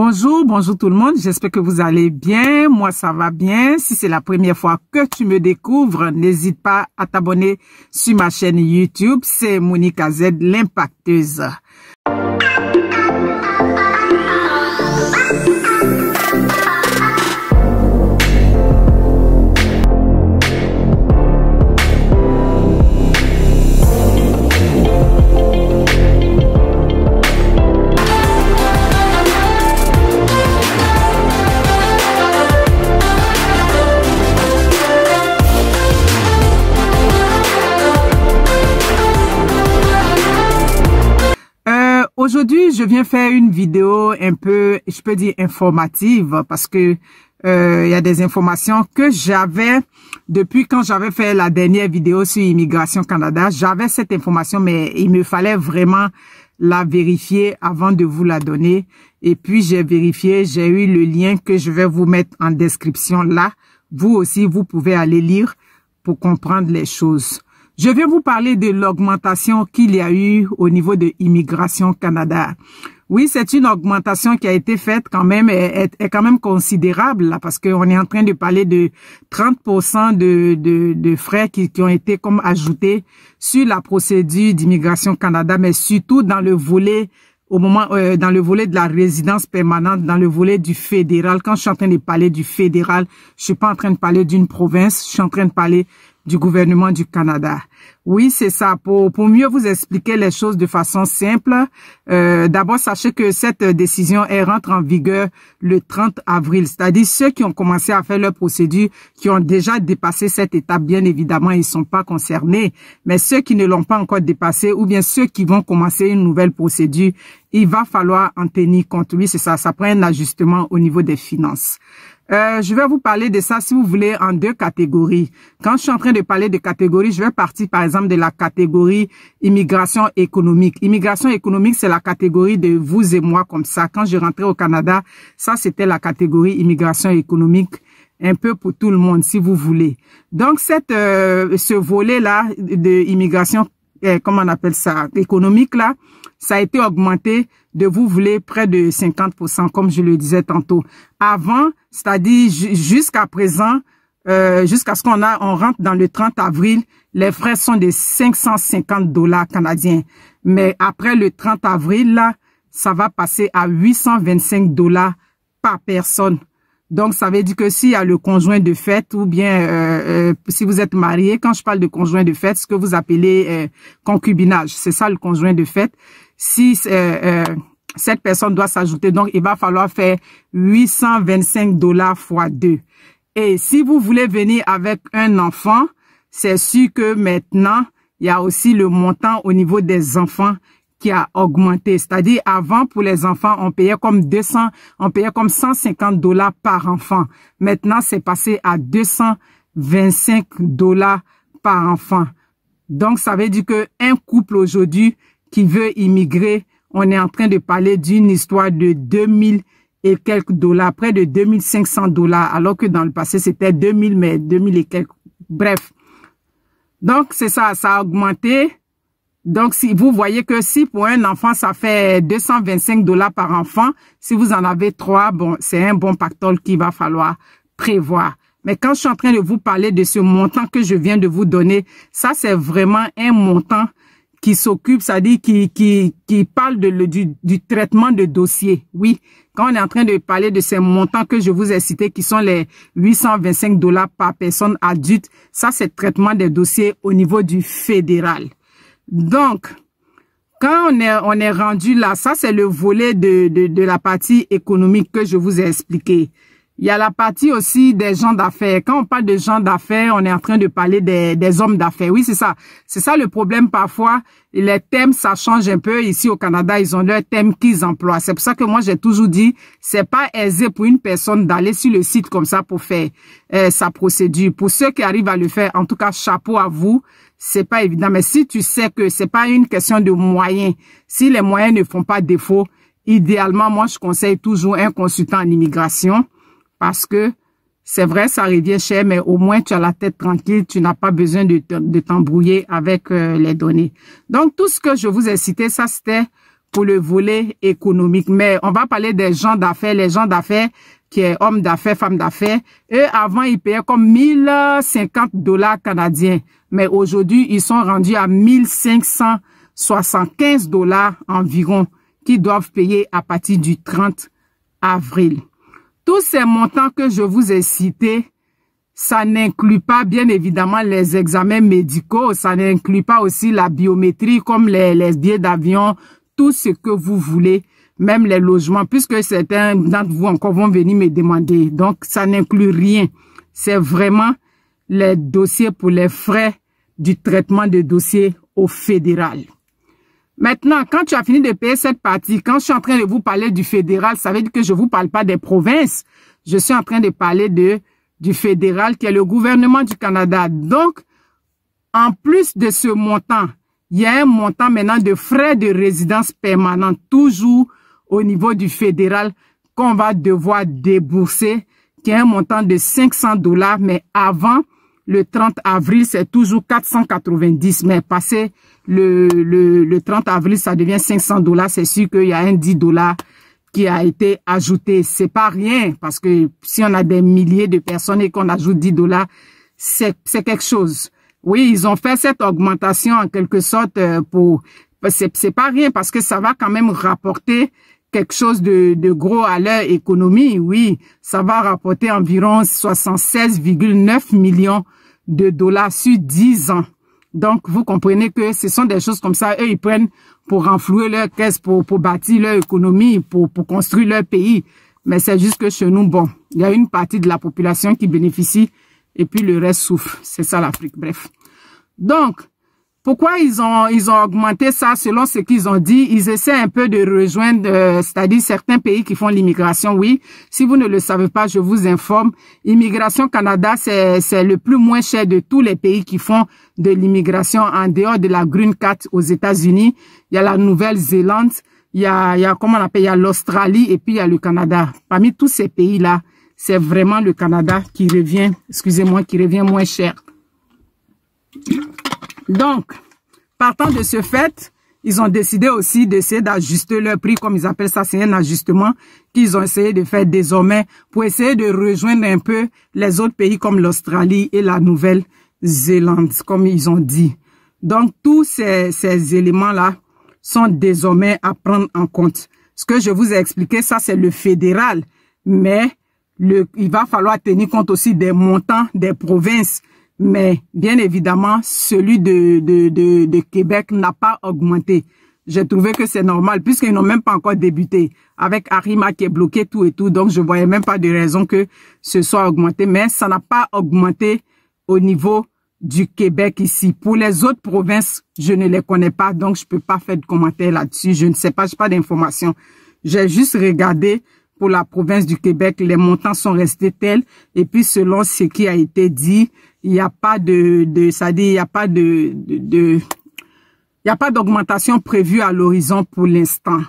Bonjour, bonjour tout le monde. J'espère que vous allez bien. Moi, ça va bien. Si c'est la première fois que tu me découvres, n'hésite pas à t'abonner sur ma chaîne YouTube. C'est Monica Z, l'impacteuse. je viens faire une vidéo un peu, je peux dire informative, parce que euh, il y a des informations que j'avais depuis quand j'avais fait la dernière vidéo sur Immigration Canada. J'avais cette information, mais il me fallait vraiment la vérifier avant de vous la donner. Et puis, j'ai vérifié, j'ai eu le lien que je vais vous mettre en description là. Vous aussi, vous pouvez aller lire pour comprendre les choses. Je vais vous parler de l'augmentation qu'il y a eu au niveau de Immigration Canada. Oui, c'est une augmentation qui a été faite quand même, est, est quand même considérable, là, parce qu'on est en train de parler de 30% de, de, de, frais qui, ont été comme ajoutés sur la procédure d'Immigration Canada, mais surtout dans le volet au moment euh, dans le volet de la résidence permanente, dans le volet du fédéral. Quand je suis en train de parler du fédéral, je suis pas en train de parler d'une province, je suis en train de parler du gouvernement du Canada. Oui, c'est ça. Pour, pour mieux vous expliquer les choses de façon simple, euh, d'abord, sachez que cette décision, elle rentre en vigueur le 30 avril, c'est-à-dire ceux qui ont commencé à faire leur procédure, qui ont déjà dépassé cette étape, bien évidemment, ils sont pas concernés. Mais ceux qui ne l'ont pas encore dépassé, ou bien ceux qui vont commencer une nouvelle procédure, il va falloir en tenir compte. Oui, c'est ça. Ça prend un ajustement au niveau des finances. Euh, je vais vous parler de ça, si vous voulez, en deux catégories. Quand je suis en train de parler de catégories, je vais partir, par exemple, de la catégorie immigration économique. Immigration économique, c'est la catégorie de vous et moi comme ça. Quand je rentrais au Canada, ça, c'était la catégorie immigration économique un peu pour tout le monde, si vous voulez. Donc, cette, euh, ce volet-là de immigration euh, comment on appelle ça, économique là, ça a été augmenté de vous voulez près de 50%, comme je le disais tantôt. Avant, c'est-à-dire jusqu'à présent, euh, jusqu'à ce qu'on a, on rentre dans le 30 avril, les frais sont de 550 dollars canadiens. Mais après le 30 avril, là, ça va passer à 825 dollars par personne. Donc, ça veut dire que s'il y a le conjoint de fait ou bien euh, euh, si vous êtes marié, quand je parle de conjoint de fait, ce que vous appelez euh, concubinage, c'est ça le conjoint de fait. Si cette personne doit s'ajouter, donc il va falloir faire 825 dollars x 2. Et si vous voulez venir avec un enfant, c'est sûr que maintenant, il y a aussi le montant au niveau des enfants qui a augmenté. C'est-à-dire, avant, pour les enfants, on payait comme 200, on payait comme 150 dollars par enfant. Maintenant, c'est passé à 225 dollars par enfant. Donc, ça veut dire qu'un couple aujourd'hui qui veut immigrer, on est en train de parler d'une histoire de 2000 et quelques dollars, près de 2500 dollars, alors que dans le passé, c'était 2000, mais 2000 et quelques. Bref. Donc, c'est ça, ça a augmenté. Donc, si vous voyez que si pour un enfant, ça fait 225 dollars par enfant, si vous en avez trois, bon, c'est un bon pactole qu'il va falloir prévoir. Mais quand je suis en train de vous parler de ce montant que je viens de vous donner, ça, c'est vraiment un montant qui s'occupe, cest à qui, qui, qui parle de, du, du traitement de dossiers. Oui, quand on est en train de parler de ces montants que je vous ai cités, qui sont les 825 dollars par personne adulte, ça c'est traitement des dossiers au niveau du fédéral. Donc, quand on est, on est rendu là, ça c'est le volet de, de, de la partie économique que je vous ai expliqué. Il y a la partie aussi des gens d'affaires. Quand on parle de gens d'affaires, on est en train de parler des, des hommes d'affaires. Oui, c'est ça. C'est ça le problème parfois. Les thèmes, ça change un peu. Ici au Canada, ils ont leurs thèmes qu'ils emploient. C'est pour ça que moi, j'ai toujours dit, c'est pas aisé pour une personne d'aller sur le site comme ça pour faire euh, sa procédure. Pour ceux qui arrivent à le faire, en tout cas, chapeau à vous. C'est pas évident. Mais si tu sais que c'est pas une question de moyens, si les moyens ne font pas défaut, idéalement, moi, je conseille toujours un consultant en immigration parce que c'est vrai, ça revient cher, mais au moins tu as la tête tranquille, tu n'as pas besoin de, t'embrouiller avec euh, les données. Donc tout ce que je vous ai cité, ça c'était pour le volet économique. Mais on va parler des gens d'affaires, les gens d'affaires qui est homme d'affaires, femme d'affaires. Eux, avant, ils payaient comme 1050 dollars canadiens. Mais aujourd'hui, ils sont rendus à 1575 dollars environ qu'ils doivent payer à partir du 30 avril. Tous ces montants que je vous ai cités, ça n'inclut pas bien évidemment les examens médicaux, ça n'inclut pas aussi la biométrie comme les, les billets d'avion, tout ce que vous voulez, même les logements, puisque certains d'entre vous encore vont venir me demander. Donc, ça n'inclut rien. C'est vraiment les dossiers pour les frais du traitement de dossiers au fédéral. Maintenant, quand tu as fini de payer cette partie, quand je suis en train de vous parler du fédéral, ça veut dire que je vous parle pas des provinces. Je suis en train de parler de, du fédéral qui est le gouvernement du Canada. Donc, en plus de ce montant, il y a un montant maintenant de frais de résidence permanente, toujours au niveau du fédéral, qu'on va devoir débourser, qui est un montant de 500 dollars. Mais avant, le 30 avril, c'est toujours 490, mais passé le, le, 30 avril, ça devient 500 dollars. C'est sûr qu'il y a un 10 dollars qui a été ajouté. C'est pas rien, parce que si on a des milliers de personnes et qu'on ajoute 10 dollars, c'est quelque chose. Oui, ils ont fait cette augmentation en quelque sorte euh, pour... C'est pas rien, parce que ça va quand même rapporter quelque chose de, de gros à leur économie. Oui, ça va rapporter environ 76,9 millions de dollars sur 10 ans. Donc, vous comprenez que ce sont des choses comme ça. Eux, ils prennent pour renflouer leur caisse, pour, pour bâtir leur économie, pour, pour construire leur pays. Mais c'est juste que chez nous, bon, il y a une partie de la population qui bénéficie et puis le reste souffre. C'est ça l'Afrique, bref. Donc, pourquoi ils ont, ils ont augmenté ça selon ce qu'ils ont dit? Ils essaient un peu de rejoindre, euh, c'est-à-dire certains pays qui font l'immigration. Oui, si vous ne le savez pas, je vous informe. Immigration Canada, c'est le plus moins cher de tous les pays qui font de l'immigration en dehors de la Green Card aux États-Unis. Il y a la Nouvelle-Zélande, il y a, il y a, comment on appelle, il y a l'Australie et puis il y a le Canada. Parmi tous ces pays-là, c'est vraiment le Canada qui revient, excusez-moi, qui revient moins cher. Donc, partant de ce fait, ils ont décidé aussi d'essayer d'ajuster leur prix, comme ils appellent ça, c'est un ajustement qu'ils ont essayé de faire désormais pour essayer de rejoindre un peu les autres pays comme l'Australie et la Nouvelle-Zélande, comme ils ont dit. Donc, tous ces, éléments-là sont désormais à prendre en compte. Ce que je vous ai expliqué, ça, c'est le fédéral. Mais il va falloir tenir compte aussi des montants des provinces mais bien évidemment, celui de, de, de, de Québec n'a pas augmenté. J'ai trouvé que c'est normal, puisqu'ils n'ont même pas encore débuté, avec Arima qui est bloqué, tout et tout. Donc, je voyais même pas de raison que ce soit augmenté, mais ça n'a pas augmenté au niveau du Québec ici. Pour les autres provinces, je ne les connais pas, donc je peux pas faire de commentaires là-dessus. Je ne sais pas, j'ai pas d'informations. J'ai juste regardé pour la province du Québec, les montants sont restés tels. Et puis, selon ce qui a été dit, il n'y a pas de, de ça dit, il n'y a pas de, de, il n'y a pas d'augmentation prévue à l'horizon pour l'instant.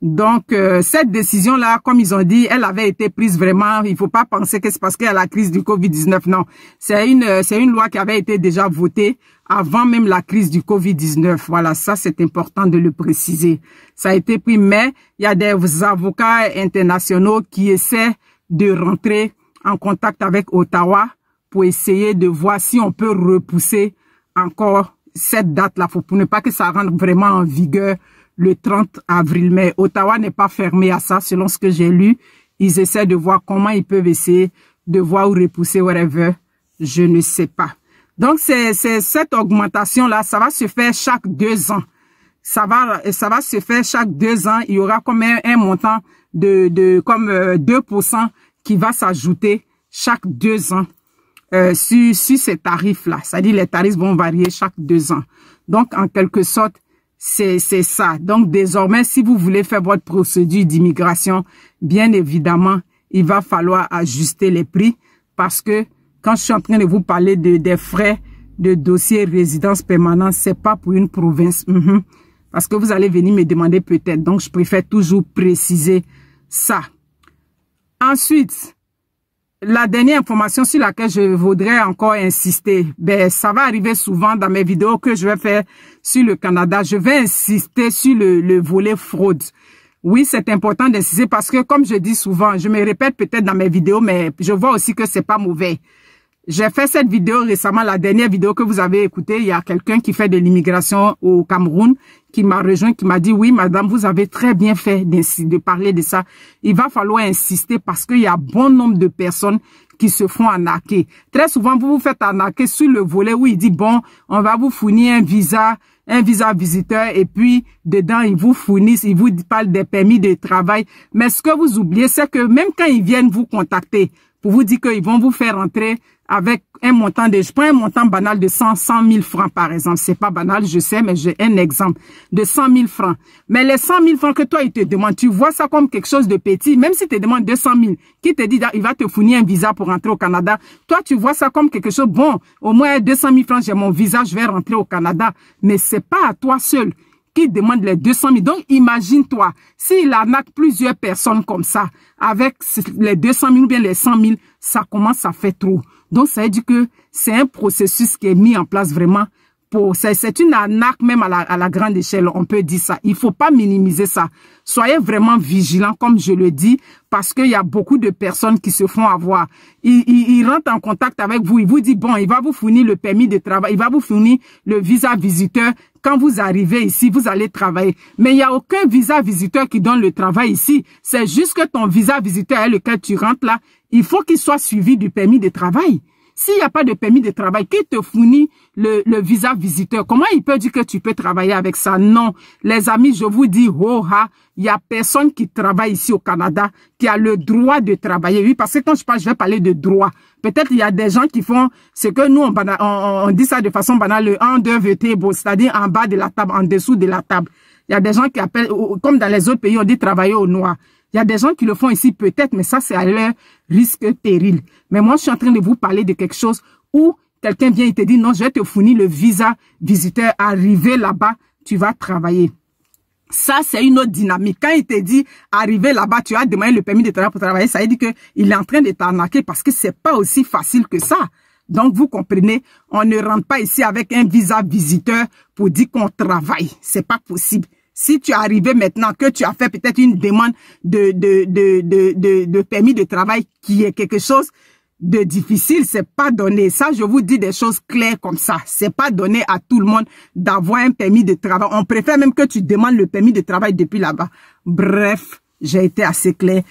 Donc, euh, cette décision-là, comme ils ont dit, elle avait été prise vraiment, il faut pas penser que c'est parce qu'il y a la crise du Covid-19. Non, c'est une, euh, c'est une loi qui avait été déjà votée avant même la crise du Covid-19. Voilà, ça c'est important de le préciser. Ça a été pris, mais il y a des avocats internationaux qui essaient de rentrer en contact avec Ottawa pour essayer de voir si on peut repousser encore cette date-là pour ne pas que ça rentre vraiment en vigueur le 30 avril. mai Ottawa n'est pas fermé à ça, selon ce que j'ai lu. Ils essaient de voir comment ils peuvent essayer de voir ou repousser, whatever. Je ne sais pas. Donc, c'est cette augmentation-là, ça va se faire chaque deux ans. Ça va, ça va se faire chaque deux ans. Il y aura comme un, un montant de, de comme 2% euh, qui va s'ajouter chaque deux ans euh, sur, sur ces tarifs-là. C'est-à-dire les tarifs vont varier chaque deux ans. Donc, en quelque sorte, c'est ça. Donc désormais, si vous voulez faire votre procédure d'immigration, bien évidemment, il va falloir ajuster les prix parce que quand je suis en train de vous parler de, des frais de dossier résidence permanente, c'est pas pour une province. Mhm. Parce que vous allez venir me demander peut-être. Donc, je préfère toujours préciser ça. Ensuite, la dernière information sur laquelle je voudrais encore insister, ben, ça va arriver souvent dans mes vidéos que je vais faire sur le Canada. Je vais insister sur le, le volet fraude. Oui, c'est important d'insister parce que, comme je dis souvent, je me répète peut-être dans mes vidéos, mais je vois aussi que c'est pas mauvais. J'ai fait cette vidéo récemment, la dernière vidéo que vous avez écoutée. Il y a quelqu'un qui fait de l'immigration au Cameroun qui m'a rejoint, qui m'a dit oui, madame, vous avez très bien fait de parler de ça. Il va falloir insister parce qu'il y a bon nombre de personnes qui se font arnaquer. Très souvent, vous vous faites arnaquer sur le volet où il dit bon, on va vous fournir un visa, un visa visiteur et puis dedans, ils vous fournissent, ils vous parlent des permis de travail. Mais ce que vous oubliez, c'est que même quand ils viennent vous contacter, pour vous dire qu'ils vont vous faire entrer avec un montant de, prends un montant banal de 100, 100 000 francs par exemple. C'est pas banal, je sais, mais j'ai un exemple de 100 000 francs. Mais les 100 000 francs que toi, ils te demandent, tu vois ça comme quelque chose de petit, même si te demandes 200 000, qui te dit, il va te fournir un visa pour rentrer au Canada. Toi, tu vois ça comme quelque chose, bon, au moins 200 000 francs, j'ai mon visa, je vais rentrer au Canada. Mais c'est pas à toi seul qui demande les 200 000. Donc, imagine-toi, s'il arnaque plusieurs personnes comme ça, avec les 200 000 ou bien les 100 000, ça commence à faire trop. Donc, ça veut dire que c'est un processus qui est mis en place vraiment pour c'est une arnaque même à la, grande échelle, on peut dire ça. Il faut pas minimiser ça. Soyez vraiment vigilants, comme je le dis, parce qu'il y a beaucoup de personnes qui se font avoir. Ils, rentrent en contact avec vous, ils vous disent, bon, il va vous fournir le permis de travail, il va vous fournir le visa visiteur. Quand vous arrivez ici, vous allez travailler. Mais il n'y a aucun visa visiteur qui donne le travail ici. C'est juste que ton visa visiteur est lequel tu rentres là, il faut qu'il soit suivi du permis de travail. S'il n'y a pas de permis de travail, qui te fournit le, le, visa visiteur? Comment il peut dire que tu peux travailler avec ça? Non. Les amis, je vous dis, oh, ha, il n'y a personne qui travaille ici au Canada qui a le droit de travailler. Oui, parce que quand je parle, je vais parler de droit. Peut-être il y a des gens qui font ce que nous, on, dit ça de façon banale, le deux, vete c'est-à-dire en bas de la table, en dessous de la table. Il y a des gens qui appellent, comme dans les autres pays, on dit travailler au noir. Il y a des gens qui le font ici peut-être, mais ça c'est à leur risque péril. Mais moi je suis en train de vous parler de quelque chose où quelqu'un vient et te dit non, je vais te fournir le visa visiteur, arrivé là-bas, tu vas travailler. Ça, c'est une autre dynamique. Quand il te dit, arrivé là-bas, tu as demandé le permis de travail pour travailler, ça veut dire qu'il est en train de t'arnaquer parce que c'est pas aussi facile que ça. Donc, vous comprenez, on ne rentre pas ici avec un visa visiteur pour dire qu'on travaille. C'est pas possible. Si tu es arrivé maintenant que tu as fait peut-être une demande de, de, de, de, de, de permis de travail qui est quelque chose de difficile, c'est pas donné. Ça, je vous dis des choses claires comme ça. C'est pas donné à tout le monde d'avoir un permis de travail. On préfère même que tu demandes le permis de travail depuis là-bas. Bref, j'ai été assez clair.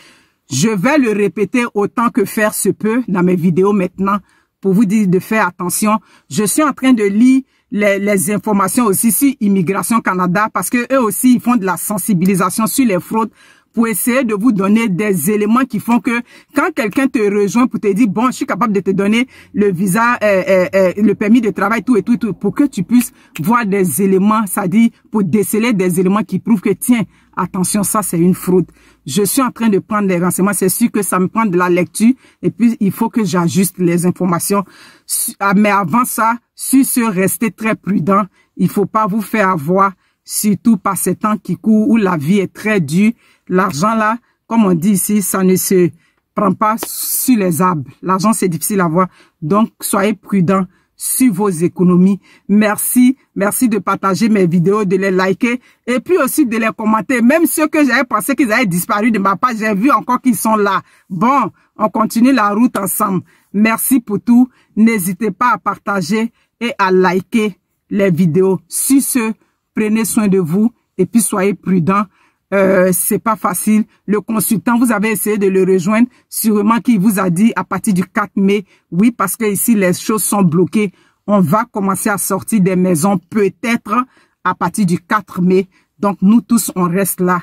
Je vais le répéter autant que faire se peut dans mes vidéos maintenant pour vous dire de faire attention. Je suis en train de lire les, informations aussi sur Immigration Canada parce que eux aussi ils font de la sensibilisation sur les fraudes pour essayer de vous donner des éléments qui font que quand quelqu'un te rejoint pour te dire, bon, je suis capable de te donner le visa, euh, euh, euh, le permis de travail, tout et tout, pour que tu puisses voir des éléments, ça dit, pour déceler des éléments qui prouvent que, tiens, attention, ça c'est une fraude. Je suis en train de prendre des renseignements, c'est sûr que ça me prend de la lecture et puis il faut que j'ajuste les informations. Ah, mais avant ça, sur ce, restez très prudent. Il faut pas vous faire avoir, surtout par ces temps qui courent où la vie est très dure l'argent là, comme on dit ici, ça ne se prend pas sur les arbres. L'argent, c'est difficile à voir. Donc, soyez prudents sur vos économies. Merci, merci de partager mes vidéos, de les liker et puis aussi de les commenter. Même ceux que j'avais pensé qu'ils avaient disparu de ma page, j'ai vu encore qu'ils sont là. Bon, on continue la route ensemble. Merci pour tout. N'hésitez pas à partager et à liker les vidéos. Si ce, prenez soin de vous et puis soyez prudents euh, c'est pas facile. Le consultant, vous avez essayé de le rejoindre, sûrement qu'il vous a dit à partir du 4 mai, oui, parce que ici les choses sont bloquées. On va commencer à sortir des maisons peut-être à partir du 4 mai. Donc nous tous, on reste là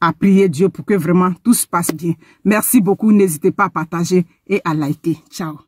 à prier Dieu pour que vraiment tout se passe bien. Merci beaucoup. N'hésitez pas à partager et à liker. Ciao.